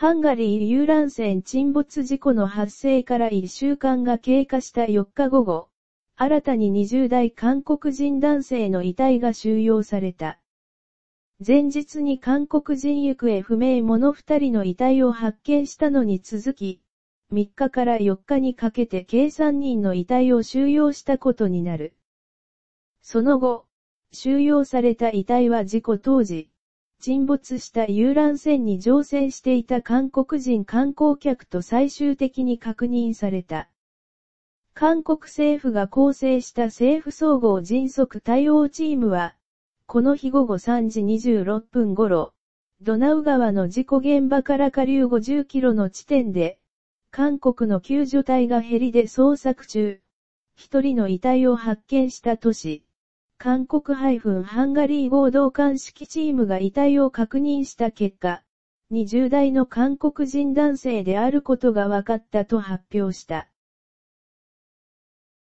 ハンガリー遊覧船沈没事故の発生から1週間が経過した4日午後、新たに20代韓国人男性の遺体が収容された。前日に韓国人行方不明者2人の遺体を発見したのに続き、3日から4日にかけて計3人の遺体を収容したことになる。その後、収容された遺体は事故当時、沈没した遊覧船に乗船していた韓国人観光客と最終的に確認された。韓国政府が構成した政府総合迅速対応チームは、この日午後3時26分頃、ドナウ川の事故現場から下流50キロの地点で、韓国の救助隊がヘリで捜索中、一人の遺体を発見した都市、韓国ハンガリー合同鑑識チームが遺体を確認した結果、20代の韓国人男性であることが分かったと発表した。